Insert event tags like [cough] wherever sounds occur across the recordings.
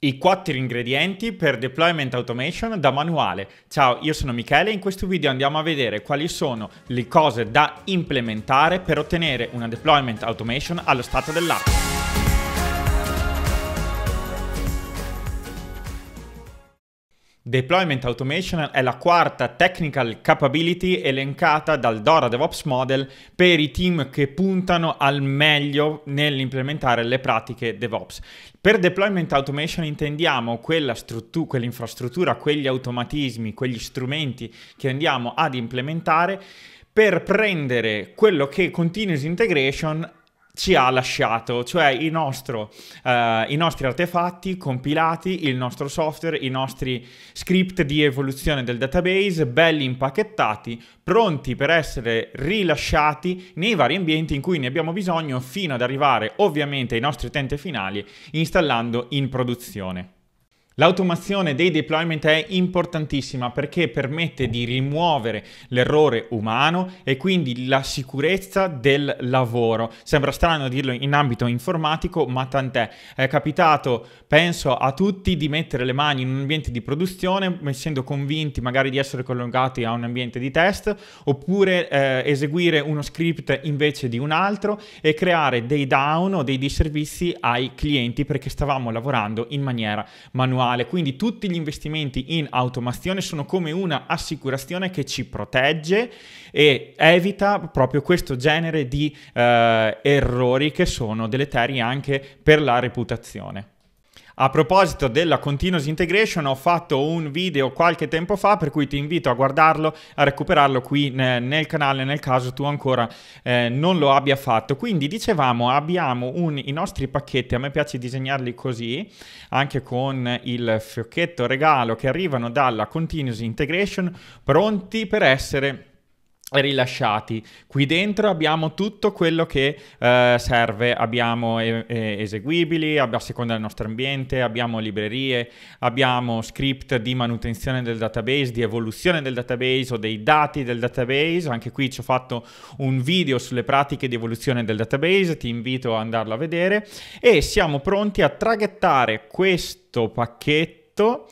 I quattro ingredienti per deployment automation da manuale. Ciao, io sono Michele e in questo video andiamo a vedere quali sono le cose da implementare per ottenere una deployment automation allo stato dell'arte. Deployment Automation è la quarta technical capability elencata dal Dora DevOps Model per i team che puntano al meglio nell'implementare le pratiche DevOps. Per deployment automation intendiamo quella struttu- quell'infrastruttura, quegli automatismi, quegli strumenti che andiamo ad implementare per prendere quello che continuous integration ci ha lasciato, cioè il nostro, eh, i nostri artefatti compilati, il nostro software, i nostri script di evoluzione del database, belli impacchettati, pronti per essere rilasciati nei vari ambienti in cui ne abbiamo bisogno fino ad arrivare ovviamente ai nostri utenti finali installando in produzione. L'automazione dei deployment è importantissima perché permette di rimuovere l'errore umano e quindi la sicurezza del lavoro. Sembra strano dirlo in ambito informatico, ma tant'è. È capitato, penso, a tutti di mettere le mani in un ambiente di produzione, essendo convinti magari di essere collegati a un ambiente di test, oppure eh, eseguire uno script invece di un altro e creare dei down o dei disservizi ai clienti perché stavamo lavorando in maniera manuale annuale, quindi tutti gli investimenti in automazione sono come una assicurazione che ci protegge e evita proprio questo genere di eh, errori che sono deleteri anche per la reputazione. A proposito della continuous integration ho fatto un video qualche tempo fa per cui ti invito a guardarlo, a recuperarlo qui nel canale nel caso tu ancora eh, non lo abbia fatto. Quindi dicevamo abbiamo un, i nostri pacchetti, a me piace disegnarli così, anche con il fiocchetto regalo che arrivano dalla continuous integration pronti per essere rilasciati. Qui dentro abbiamo tutto quello che eh, serve, abbiamo e- eseguibili a seconda del nostro ambiente, abbiamo librerie, abbiamo script di manutenzione del database, di evoluzione del database o dei dati del database, anche qui ci ho fatto un video sulle pratiche di evoluzione del database, ti invito ad andarlo a vedere e siamo pronti a traghettare questo pacchetto,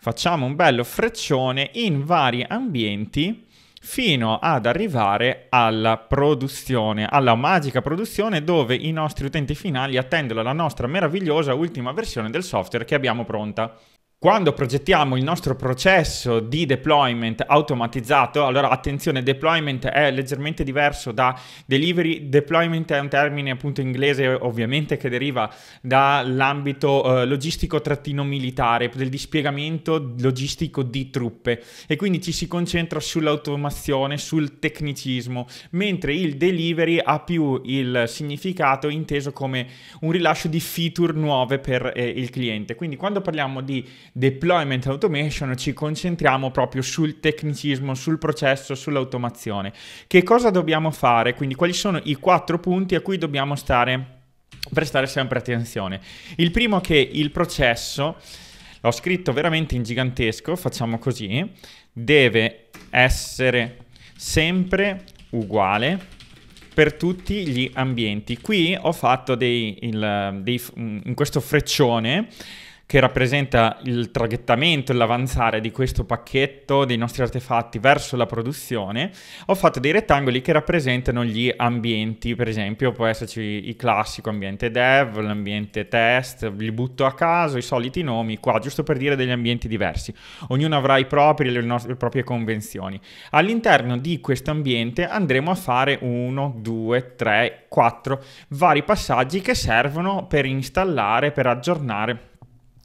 facciamo un bello freccione in vari ambienti fino ad arrivare alla produzione, alla magica produzione dove i nostri utenti finali attendono la nostra meravigliosa ultima versione del software che abbiamo pronta. Quando progettiamo il nostro processo di deployment automatizzato, allora attenzione, deployment è leggermente diverso da delivery, deployment è un termine appunto inglese ovviamente che deriva dall'ambito eh, logistico-militare, del dispiegamento logistico di truppe e quindi ci si concentra sull'automazione, sul tecnicismo, mentre il delivery ha più il significato inteso come un rilascio di feature nuove per eh, il cliente. Quindi quando parliamo di deployment automation ci concentriamo proprio sul tecnicismo, sul processo, sull'automazione. Che cosa dobbiamo fare? Quindi quali sono i quattro punti a cui dobbiamo stare prestare sempre attenzione. Il primo è che il processo l'ho scritto veramente in gigantesco, facciamo così, deve essere sempre uguale per tutti gli ambienti. Qui ho fatto dei, il, dei in questo freccione che rappresenta il traghettamento e l'avanzare di questo pacchetto dei nostri artefatti verso la produzione, ho fatto dei rettangoli che rappresentano gli ambienti, per esempio può esserci il classico ambiente dev, l'ambiente test, li butto a caso, i soliti nomi qua, giusto per dire degli ambienti diversi. Ognuno avrà i propri, le, nostre, le proprie convenzioni. All'interno di questo ambiente andremo a fare 1, 2, 3, 4 vari passaggi che servono per installare, per aggiornare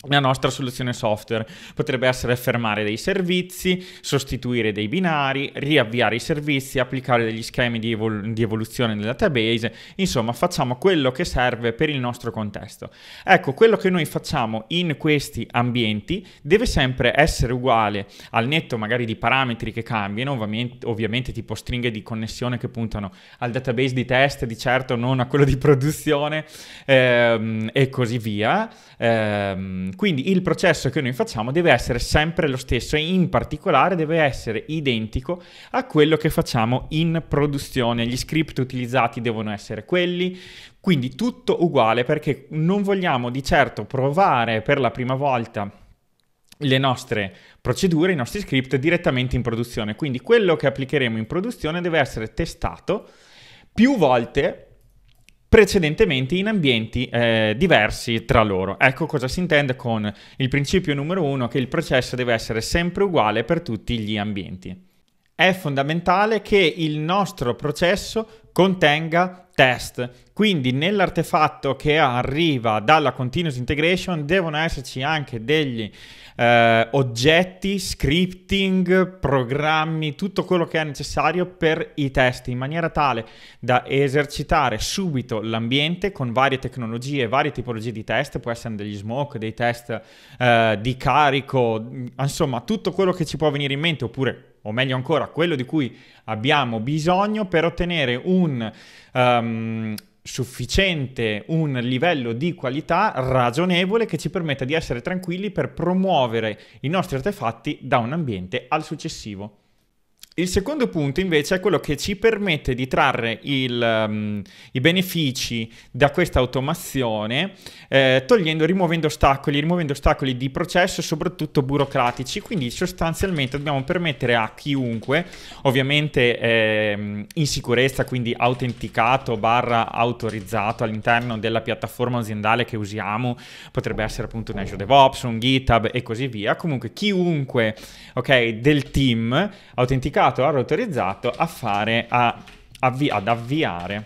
la nostra soluzione software potrebbe essere fermare dei servizi, sostituire dei binari, riavviare i servizi, applicare degli schemi di, evol- di, evoluzione del database, insomma facciamo quello che serve per il nostro contesto. Ecco, quello che noi facciamo in questi ambienti deve sempre essere uguale al netto magari di parametri che cambiano, ovviamente, ovviamente tipo stringhe di connessione che puntano al database di test, di certo non a quello di produzione ehm, e così via. Ehm, quindi il processo che noi facciamo deve essere sempre lo stesso e in particolare deve essere identico a quello che facciamo in produzione. Gli script utilizzati devono essere quelli, quindi tutto uguale perché non vogliamo di certo provare per la prima volta le nostre procedure, i nostri script direttamente in produzione. Quindi quello che applicheremo in produzione deve essere testato più volte precedentemente in ambienti eh, diversi tra loro. Ecco cosa si intende con il principio numero uno che il processo deve essere sempre uguale per tutti gli ambienti. È fondamentale che il nostro processo contenga test, quindi nell'artefatto che arriva dalla continuous integration devono esserci anche degli eh, oggetti, scripting, programmi, tutto quello che è necessario per i test in maniera tale da esercitare subito l'ambiente con varie tecnologie, varie tipologie di test, può essere degli smoke, dei test eh, di carico, insomma tutto quello che ci può venire in mente oppure o meglio ancora quello di cui abbiamo bisogno per ottenere un um, sufficiente, un livello di qualità ragionevole che ci permetta di essere tranquilli per promuovere i nostri artefatti da un ambiente al successivo. Il secondo punto invece è quello che ci permette di trarre il, um, i benefici da questa automazione eh, togliendo, rimuovendo ostacoli, rimuovendo ostacoli di processo soprattutto burocratici, quindi sostanzialmente dobbiamo permettere a chiunque, ovviamente eh, in sicurezza, quindi autenticato barra autorizzato all'interno della piattaforma aziendale che usiamo, potrebbe essere appunto un Azure DevOps, un GitHub e così via, comunque chiunque okay, del team autenticato deputato ha autorizzato a fare a avvi ad avviare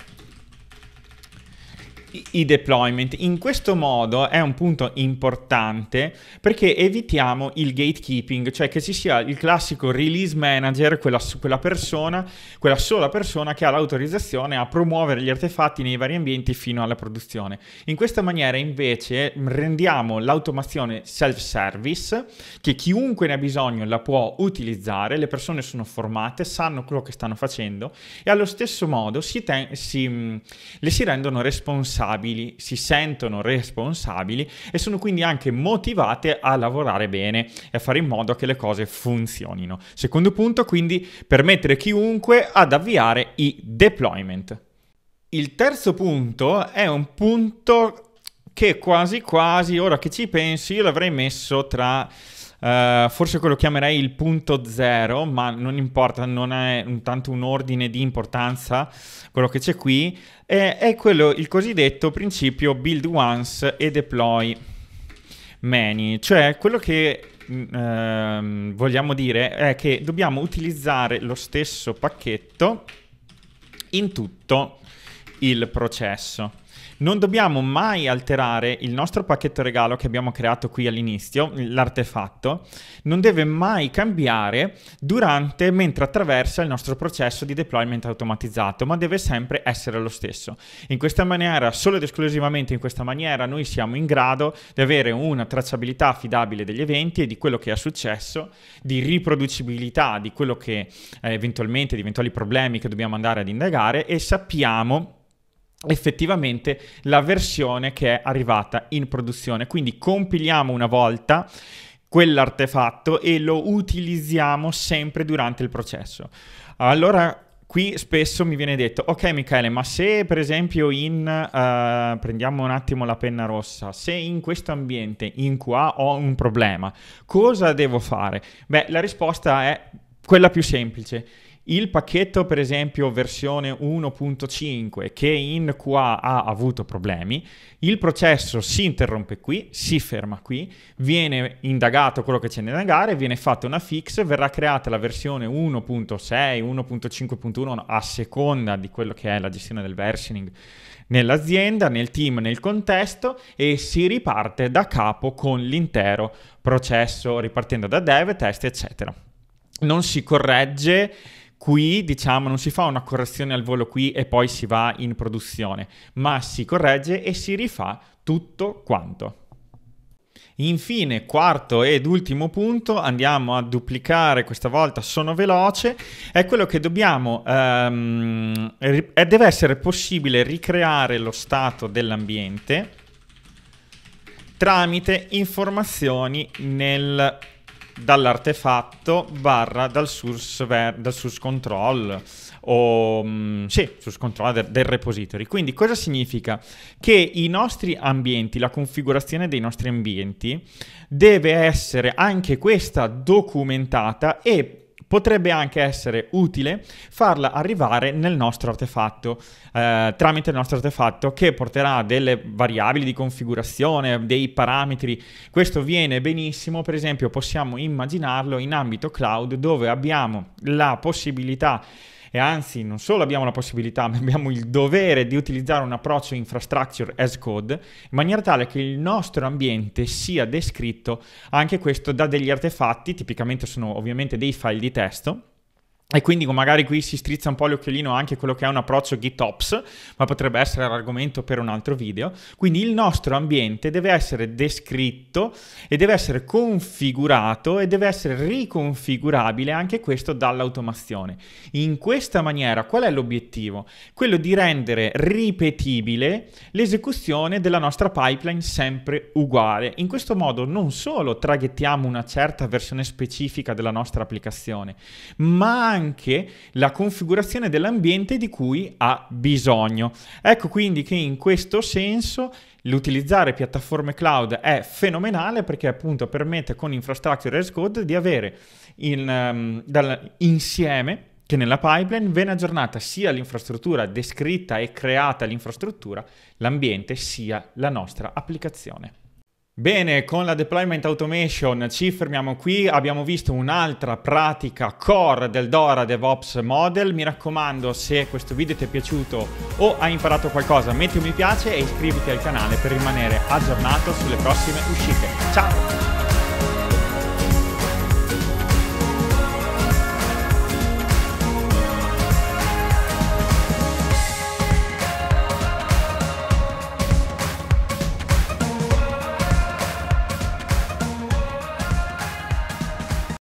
i deployment. In questo modo è un punto importante perché evitiamo il gatekeeping, cioè che ci sia il classico release manager, quella, quella, persona, quella sola persona che ha l'autorizzazione a promuovere gli artefatti nei vari ambienti fino alla produzione. In questa maniera invece rendiamo l'automazione self-service, che chiunque ne ha bisogno la può utilizzare, le persone sono formate, sanno quello che stanno facendo e allo stesso modo si te- si, le si rendono responsabili responsabili, si sentono responsabili e sono quindi anche motivate a lavorare bene e a fare in modo che le cose funzionino. Secondo punto, quindi permettere chiunque ad avviare i deployment. Il terzo punto è un punto che quasi quasi, ora che ci pensi, io l'avrei messo tra eh, forse quello chiamerei il punto zero, ma non importa, non è un, tanto un ordine di importanza quello che c'è qui, è, è quello, il cosiddetto principio build once e deploy many, cioè quello che uh, vogliamo dire è che dobbiamo utilizzare lo stesso pacchetto in tutto il processo. Non dobbiamo mai alterare il nostro pacchetto regalo che abbiamo creato qui all'inizio, l'artefatto, non deve mai cambiare durante, mentre attraversa il nostro processo di deployment automatizzato, ma deve sempre essere lo stesso. In questa maniera, solo ed esclusivamente in questa maniera, noi siamo in grado di avere una tracciabilità affidabile degli eventi e di quello che è successo, di riproducibilità di quello che eh, eventualmente, di eventuali problemi che dobbiamo andare ad indagare e sappiamo effettivamente la versione che è arrivata in produzione. Quindi compiliamo una volta quell'artefatto e lo utilizziamo sempre durante il processo. Allora qui spesso mi viene detto, ok Michele, ma se per esempio in, uh, prendiamo un attimo la penna rossa, se in questo ambiente in qua ho un problema, cosa devo fare? Beh, la risposta è quella più semplice il pacchetto, per esempio, versione 1.5 che in QA ha avuto problemi, il processo si interrompe qui, si ferma qui, viene indagato quello che c'è da indagare, viene fatta una fix, verrà creata la versione 1.6, 1.5.1 a seconda di quello che è la gestione del versioning nell'azienda, nel team, nel contesto e si riparte da capo con l'intero processo, ripartendo da dev, test, eccetera. Non si corregge Qui diciamo non si fa una correzione al volo qui e poi si va in produzione, ma si corregge e si rifà tutto quanto. Infine, quarto ed ultimo punto, andiamo a duplicare, questa volta sono veloce, è quello che dobbiamo, um, deve essere possibile ricreare lo stato dell'ambiente tramite informazioni nel dall'artefatto barra dal source, ver- dal source control o mh, mm, sì, source control del, del repository. Quindi cosa significa? Che i nostri ambienti, la configurazione dei nostri ambienti deve essere anche questa documentata e potrebbe anche essere utile farla arrivare nel nostro artefatto, eh, tramite il nostro artefatto che porterà delle variabili di configurazione, dei parametri. Questo viene benissimo, per esempio possiamo immaginarlo in ambito cloud dove abbiamo la possibilità e anzi non solo abbiamo la possibilità, [laughs] ma abbiamo il dovere di utilizzare un approccio infrastructure as code in maniera tale che il nostro ambiente sia descritto anche questo da degli artefatti, tipicamente sono ovviamente dei file di testo e quindi magari qui si strizza un po' l'occhiolino anche quello che è un approccio GitOps, ma potrebbe essere l'argomento per un altro video. Quindi il nostro ambiente deve essere descritto e deve essere configurato e deve essere riconfigurabile anche questo dall'automazione. In questa maniera qual è l'obiettivo? Quello di rendere ripetibile l'esecuzione della nostra pipeline sempre uguale. In questo modo non solo traghettiamo una certa versione specifica della nostra applicazione, ma anche la configurazione dell'ambiente di cui ha bisogno. Ecco quindi che in questo senso l'utilizzare piattaforme cloud è fenomenale perché appunto permette con Infrastructure as Code di avere in, um, dal, insieme che nella pipeline viene aggiornata sia l'infrastruttura descritta e creata l'infrastruttura, l'ambiente sia la nostra applicazione. Bene, con la deployment automation ci fermiamo qui, abbiamo visto un'altra pratica core del Dora DevOps Model, mi raccomando se questo video ti è piaciuto o hai imparato qualcosa metti un mi piace e iscriviti al canale per rimanere aggiornato sulle prossime uscite. Ciao!